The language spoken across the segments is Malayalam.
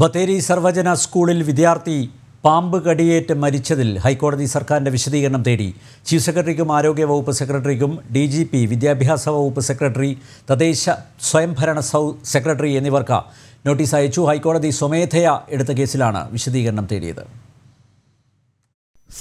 ബത്തേരി സർവജന സ്കൂളിൽ വിദ്യാർത്ഥി പാമ്പ് കടിയേറ്റ് മരിച്ചതിൽ ഹൈക്കോടതി സർക്കാരിൻ്റെ വിശദീകരണം തേടി ചീഫ് സെക്രട്ടറിക്കും ആരോഗ്യ വകുപ്പ് സെക്രട്ടറിക്കും ഡി ജി പി വിദ്യാഭ്യാസ വകുപ്പ് സെക്രട്ടറി തദ്ദേശ സ്വയംഭരണ സൗ സെക്രട്ടറി എന്നിവർക്ക് നോട്ടീസ് അയച്ചു ഹൈക്കോടതി സ്വമേധയാ എടുത്ത കേസിലാണ് വിശദീകരണം തേടിയത്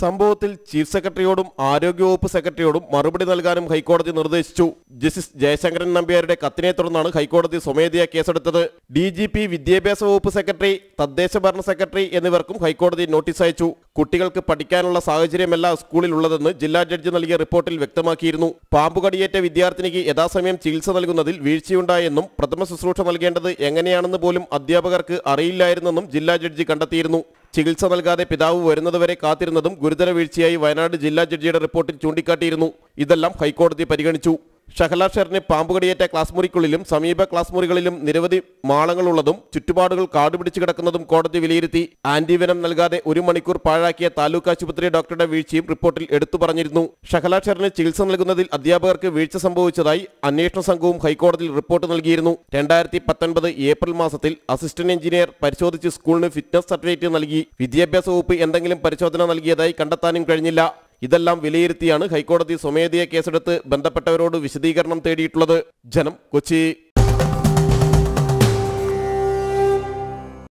സംഭവത്തിൽ ചീഫ് സെക്രട്ടറിയോടും ആരോഗ്യവകുപ്പ് സെക്രട്ടറിയോടും മറുപടി നൽകാനും ഹൈക്കോടതി നിർദ്ദേശിച്ചു ജസ്റ്റിസ് ജയശങ്കരൻ നമ്പ്യാരുടെ കത്തിനെ തുടർന്നാണ് ഹൈക്കോടതി സ്വമേധയാ കേസെടുത്തത് ഡി ജി പി വിദ്യാഭ്യാസ വകുപ്പ് സെക്രട്ടറി തദ്ദേശ ഭരണ സെക്രട്ടറി എന്നിവർക്കും ഹൈക്കോടതി നോട്ടീസ് അയച്ചു കുട്ടികൾക്ക് പഠിക്കാനുള്ള സാഹചര്യമല്ല സ്കൂളിലുള്ളതെന്ന് ജില്ലാ ജഡ്ജി നൽകിയ റിപ്പോർട്ടിൽ വ്യക്തമാക്കിയിരുന്നു പാമ്പുകടിയേറ്റ വിദ്യാർത്ഥിനിക്ക് യഥാസമയം ചികിത്സ നൽകുന്നതിൽ വീഴ്ചയുണ്ടായെന്നും പ്രഥമ ശുശ്രൂഷ നൽകേണ്ടത് എങ്ങനെയാണെന്ന് പോലും അധ്യാപകർക്ക് അറിയില്ലായിരുന്നെന്നും ജില്ലാ ജഡ്ജി കണ്ടെത്തിയിരുന്നു ചികിത്സ നൽകാതെ പിതാവ് വരുന്നതുവരെ കാത്തിരുന്നതും ഗുരുതര വീഴ്ചയായി വയനാട് ജില്ലാ ജഡ്ജിയുടെ റിപ്പോർട്ടിൽ ചൂണ്ടിക്കാട്ടിയിരുന്നു ഇതെല്ലാം ഹൈക്കോടതി പരിഗണിച്ചു ഷഹല ഷെറിന് പാമ്പുകടിയേറ്റ ക്ലാസ് മുറിക്കുള്ളിലും സമീപ ക്ലാസ് മുറികളിലും നിരവധി മാളങ്ങളുള്ളതും ചുറ്റുപാടുകൾ കാടുപിടിച്ചു കിടക്കുന്നതും കോടതി വിലയിരുത്തി ആന്റിവനം നൽകാതെ ഒരു മണിക്കൂർ പാഴാക്കിയ താലൂക്ക് ആശുപത്രി ഡോക്ടറുടെ വീഴ്ചയും റിപ്പോർട്ടിൽ എടുത്തു പറഞ്ഞിരുന്നു ഷഹല ഷെറിന് ചികിത്സ നൽകുന്നതിൽ അധ്യാപകർക്ക് വീഴ്ച സംഭവിച്ചതായി അന്വേഷണ സംഘവും ഹൈക്കോടതിയിൽ റിപ്പോർട്ട് നൽകിയിരുന്നു രണ്ടായിരത്തി പത്തൊൻപത് ഏപ്രിൽ മാസത്തിൽ അസിസ്റ്റന്റ് എഞ്ചിനീയർ പരിശോധിച്ച് സ്കൂളിന് ഫിറ്റ്നസ് സർട്ടിഫിക്കറ്റ് നൽകി വിദ്യാഭ്യാസ വകുപ്പ് എന്തെങ്കിലും പരിശോധന നൽകിയതായി കണ്ടെത്താനും കഴിഞ്ഞില്ല ഇതെല്ലാം വിലയിരുത്തിയാണ് ഹൈക്കോടതി സ്വമേധയ കേസെടുത്ത് ബന്ധപ്പെട്ടവരോട് വിശദീകരണം തേടിയിട്ടുള്ളത് ജനം കൊച്ചി